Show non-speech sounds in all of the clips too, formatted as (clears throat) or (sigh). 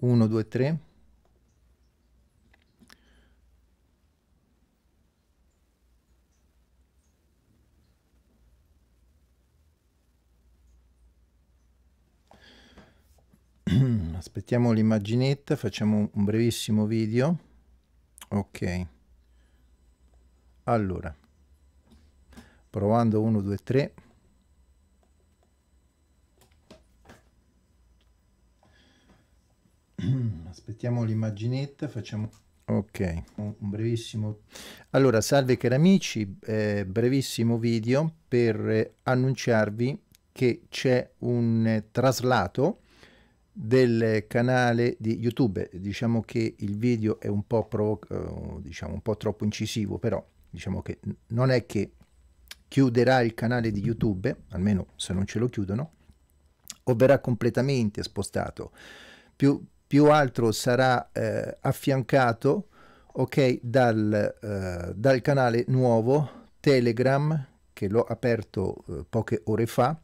1, 2, 3. Aspettiamo l'immaginetta, facciamo un brevissimo video. Ok. Allora, provando 1, 2, 3. (clears throat) aspettiamo l'immaginetta, facciamo ok un brevissimo allora salve cari amici eh, brevissimo video per eh, annunciarvi che c'è un eh, traslato del canale di youtube diciamo che il video è un po provo- eh, diciamo un po troppo incisivo però diciamo che non è che chiuderà il canale di youtube almeno se non ce lo chiudono o verrà completamente spostato più più altro sarà eh, affiancato ok dal, eh, dal, canale nuovo telegram che l'ho aperto eh, poche ore fa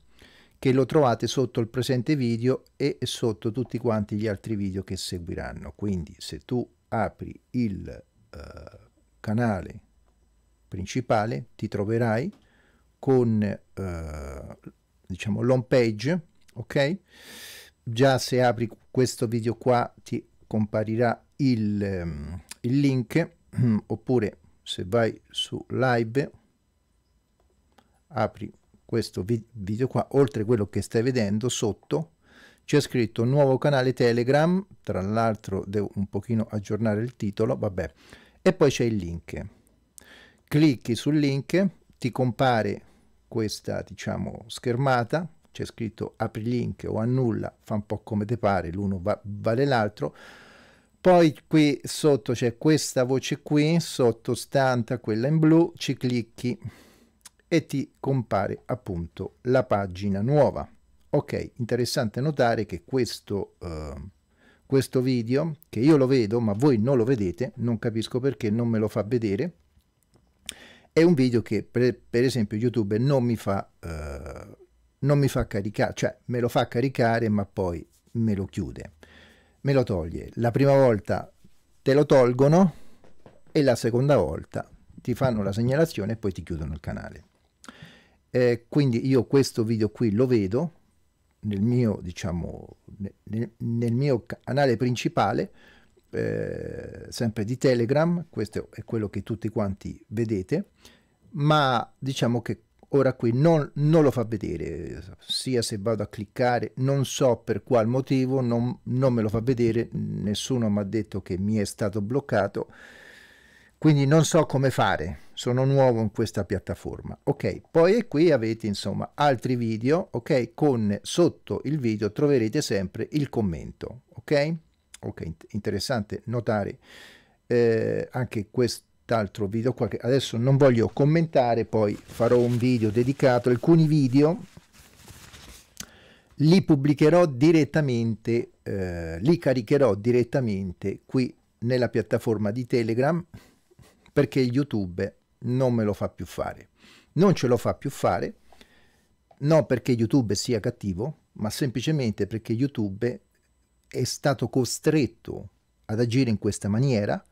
che lo trovate sotto il presente video e sotto tutti quanti gli altri video che seguiranno quindi se tu apri il eh, canale principale ti troverai con eh, diciamo l'home page ok già se apri questo video qua ti comparirà il, ehm, il link (clears throat) oppure se vai su live apri questo video qua oltre quello che stai vedendo sotto c'è scritto nuovo canale telegram tra l'altro devo un pochino aggiornare il titolo vabbè e poi c'è il link clicchi sul link ti compare questa diciamo schermata c'è scritto apri link o annulla, fa un po' come te pare, l'uno va, vale l'altro. Poi qui sotto c'è questa voce qui, sottostante a quella in blu, ci clicchi e ti compare appunto la pagina nuova. Ok, interessante notare che questo... Uh, questo video che io lo vedo ma voi non lo vedete non capisco perché non me lo fa vedere è un video che per, per esempio youtube non mi fa eh, non mi fa caricare, cioè me lo fa caricare ma poi me lo chiude, me lo toglie. La prima volta te lo tolgono e la seconda volta ti fanno la segnalazione e poi ti chiudono il canale. Eh, quindi io questo video qui lo vedo nel mio, diciamo, nel, nel mio canale principale, eh, sempre di Telegram, questo è quello che tutti quanti vedete, ma diciamo che ora qui non, non, lo fa vedere, sia se vado a cliccare, non so per qual motivo, non, non me lo fa vedere, nessuno mi ha detto che mi è stato bloccato, quindi non so come fare, sono nuovo in questa piattaforma. Ok, poi qui avete insomma altri video, ok, con sotto il video troverete sempre il commento, ok? Ok, interessante notare eh, anche questo tutt'altro video, qualche... adesso non voglio commentare, poi farò un video dedicato, alcuni video li pubblicherò direttamente, eh, li caricherò direttamente qui nella piattaforma di Telegram perché YouTube non me lo fa più fare. Non ce lo fa più fare, non perché YouTube sia cattivo, ma semplicemente perché YouTube è stato costretto ad agire in questa maniera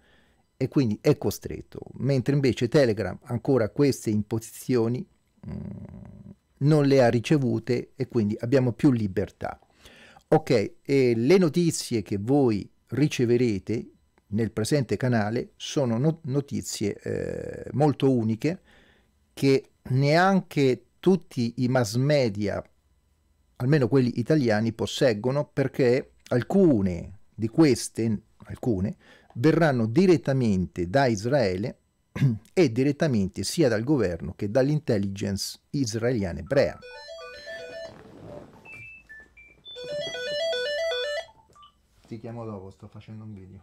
e quindi è costretto, mentre invece Telegram ancora queste imposizioni mm, non le ha ricevute e quindi abbiamo più libertà. Ok, e le notizie che voi riceverete nel presente canale sono notizie eh, molto uniche che neanche tutti i mass media, almeno quelli italiani, posseggono perché alcune di queste, alcune, verranno direttamente da Israele (clears throat) e direttamente sia dal governo che dall'intelligence israeliana ebrea. Ti chiamo dopo, sto facendo un video.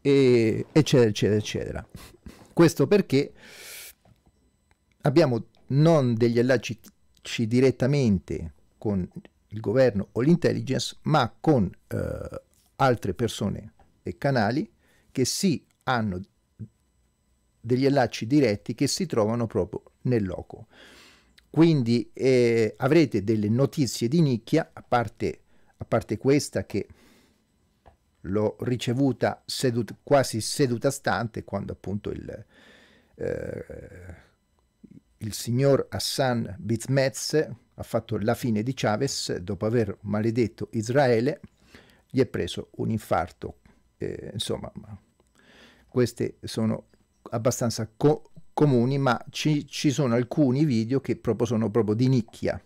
E, eccetera, eccetera, eccetera. Questo perché abbiamo non degli allacci direttamente con il governo o l'intelligence, ma con eh, altre persone e canali che si hanno degli allacci diretti che si trovano proprio nel loco. Quindi eh, avrete delle notizie di nicchia, a parte, a parte questa che l'ho ricevuta seduta, quasi seduta stante quando appunto il, eh, il signor Hassan Bizmetz ha fatto la fine di Chavez dopo aver maledetto Israele gli è preso un infarto. Eh, insomma, queste sono abbastanza co comuni, ma ci, ci, sono alcuni video che proprio sono proprio di nicchia.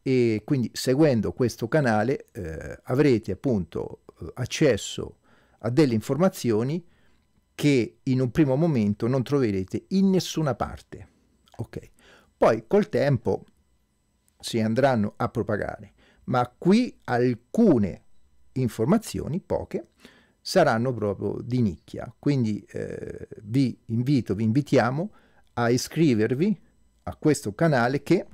E quindi seguendo questo canale eh, avrete appunto eh, accesso a delle informazioni che in un primo momento non troverete in nessuna parte. Ok, poi col tempo si andranno a propagare, ma qui alcune informazioni, poche, saranno proprio di nicchia. Quindi eh, vi invito, vi invitiamo a iscrivervi a questo canale che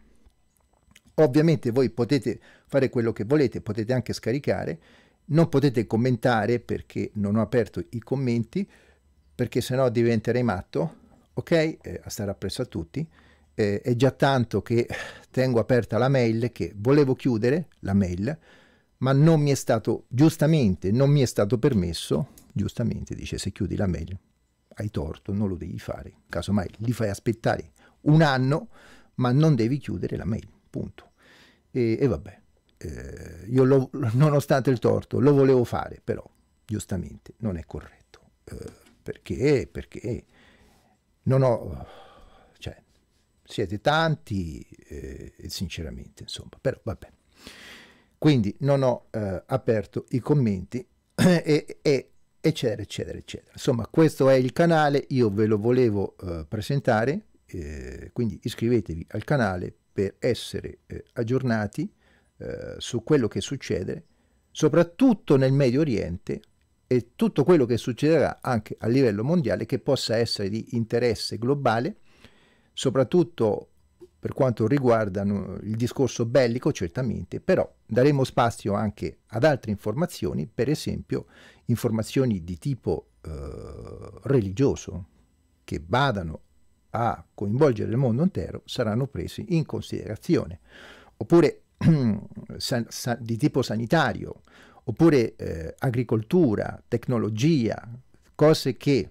ovviamente voi potete fare quello che volete, potete anche scaricare, non potete commentare perché non ho aperto i commenti, perché sennò diventerei matto, ok? Eh, a stare appresso a tutti. Eh, è già tanto che tengo aperta la mail che volevo chiudere, la mail, ma non mi è stato, giustamente, non mi è stato permesso, giustamente dice se chiudi la mail hai torto, non lo devi fare, casomai li fai aspettare un anno, ma non devi chiudere la mail, punto. E, e vabbè, eh, io lo, nonostante il torto lo volevo fare, però giustamente non è corretto, eh, perché, perché non ho, cioè, siete tanti eh, sinceramente, insomma, però vabbè. Quindi non ho eh, aperto i commenti (clears throat) e, e, eccetera, eccetera, eccetera. Insomma, questo è il canale, io ve lo volevo eh, presentare, eh, quindi iscrivetevi al canale per essere eh, aggiornati eh, su quello che succede, soprattutto nel Medio Oriente e tutto quello che succederà anche a livello mondiale che possa essere di interesse globale, soprattutto per quanto riguardano il discorso bellico certamente, però daremo spazio anche ad altre informazioni, per esempio informazioni di tipo eh, religioso che vadano a coinvolgere il mondo intero saranno prese in considerazione, oppure (clears throat) san, san, di tipo sanitario, oppure eh, agricoltura, tecnologia, cose che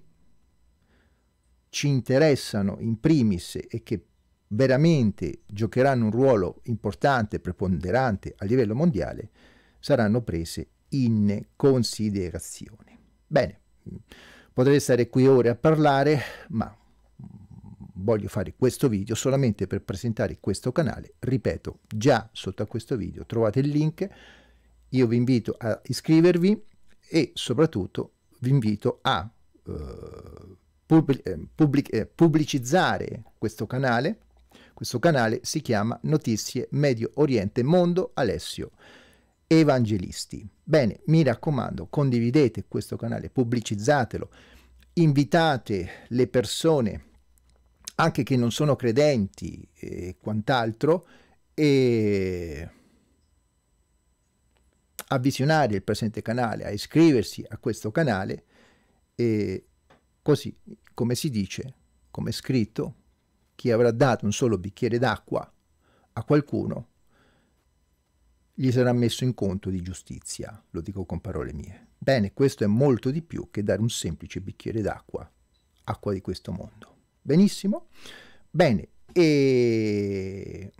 ci interessano in primis e che veramente giocheranno un ruolo importante, preponderante a livello mondiale, saranno prese in considerazione. Bene, potrei stare qui ore a parlare, ma voglio fare questo video solamente per presentare questo canale. Ripeto, già sotto a questo video trovate il link, io vi invito a iscrivervi e soprattutto vi invito a eh, pubblic eh, eh, pubblicizzare questo canale questo canale si chiama Notizie Medio Oriente Mondo Alessio Evangelisti. Bene, mi raccomando, condividete questo canale, pubblicizzatelo, invitate le persone, anche che non sono credenti e quant'altro, e visionare il presente canale, a iscriversi a questo canale e così, come si dice, come scritto, chi avrà dato un solo bicchiere d'acqua a qualcuno gli sarà messo in conto di giustizia, lo dico con parole mie. Bene, questo è molto di più che dare un semplice bicchiere d'acqua, acqua di questo mondo. Benissimo? Bene, e...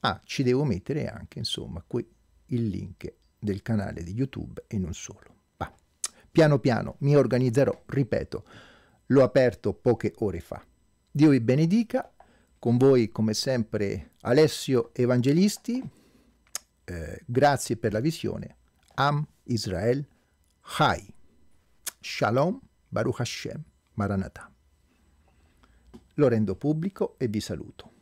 Ah, ci devo mettere anche, insomma, qui il link del canale di YouTube e non solo. Va. Piano piano mi organizzerò, ripeto, l'ho aperto poche ore fa. Dio vi benedica, con voi come sempre Alessio Evangelisti, eh, grazie per la visione, Am Israel Hai, Shalom Baruch Hashem Maranatha. Lo rendo pubblico e vi saluto.